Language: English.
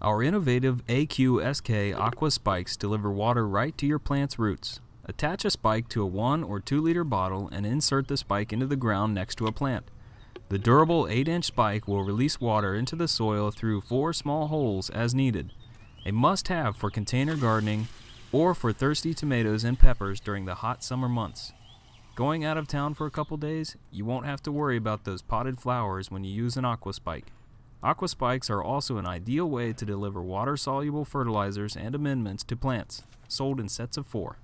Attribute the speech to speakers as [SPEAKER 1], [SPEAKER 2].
[SPEAKER 1] Our innovative AQSK Aqua Spikes deliver water right to your plant's roots. Attach a spike to a 1 or 2 liter bottle and insert the spike into the ground next to a plant. The durable 8 inch spike will release water into the soil through four small holes as needed. A must have for container gardening or for thirsty tomatoes and peppers during the hot summer months. Going out of town for a couple days, you won't have to worry about those potted flowers when you use an aqua spike. Aqua spikes are also an ideal way to deliver water-soluble fertilizers and amendments to plants, sold in sets of four.